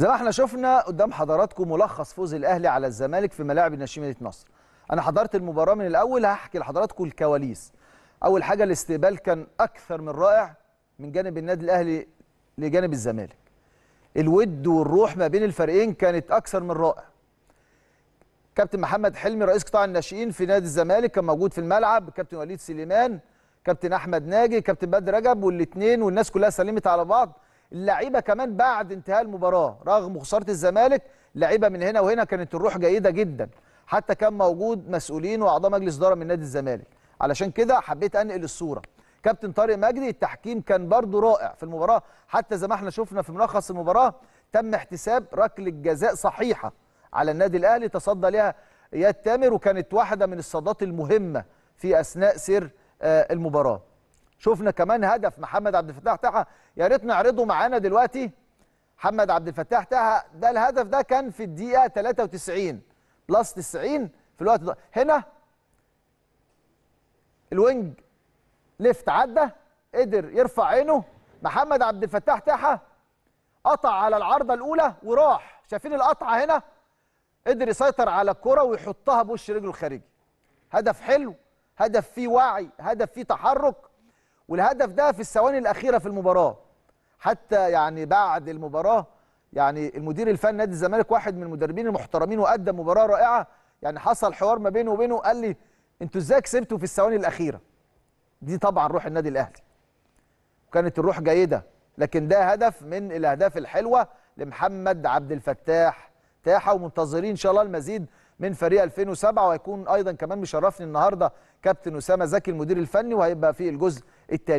زي ما احنا شفنا قدام حضراتكم ملخص فوز الاهلي على الزمالك في ملاعب الناشئين مدينه نصر انا حضرت المباراه من الاول هحكي لحضراتكم الكواليس اول حاجه الاستقبال كان اكثر من رائع من جانب النادي الاهلي لجانب الزمالك الود والروح ما بين الفريقين كانت اكثر من رائع كابتن محمد حلمي رئيس قطاع الناشئين في نادي الزمالك كان موجود في الملعب كابتن وليد سليمان كابتن احمد ناجي كابتن بدر رجب والاثنين والناس كلها سلمت على بعض اللعيبه كمان بعد انتهاء المباراه رغم خساره الزمالك لعيبه من هنا وهنا كانت الروح جيده جدا حتى كان موجود مسؤولين واعضاء مجلس اداره من نادي الزمالك علشان كده حبيت انقل الصوره كابتن طارق مجدي التحكيم كان برضو رائع في المباراه حتى زي ما احنا شفنا في ملخص المباراه تم احتساب ركله جزاء صحيحه على النادي الاهلي تصدى لها اياد تامر وكانت واحده من الصدات المهمه في اثناء سير آه، المباراه شفنا كمان هدف محمد عبد الفتاح تاها يا ريت نعرضه معانا دلوقتي محمد عبد الفتاح تاها ده الهدف ده كان في الدقيقه 93 بلس 90 في الوقت ده هنا الوينج ليفت عدى قدر يرفع عينه محمد عبد الفتاح تاها قطع على العارضه الاولى وراح شايفين القطعه هنا قدر يسيطر على الكره ويحطها بوش رجله الخارجي هدف حلو هدف فيه وعي هدف فيه تحرك والهدف ده في الثواني الاخيره في المباراه حتى يعني بعد المباراه يعني المدير الفني نادي الزمالك واحد من المدربين المحترمين وقدم مباراه رائعه يعني حصل حوار ما بينه وبينه قال لي انتوا ازاي كسبتوا في الثواني الاخيره دي طبعا روح النادي الاهلي وكانت الروح جيده لكن ده هدف من الاهداف الحلوه لمحمد عبد الفتاح تاحه ومنتظرين ان شاء الله المزيد من فريق 2007 وهيكون ايضا كمان مشرفني النهارده كابتن اسامه زكي المدير الفني وهيبقى في الجزء Ich denke,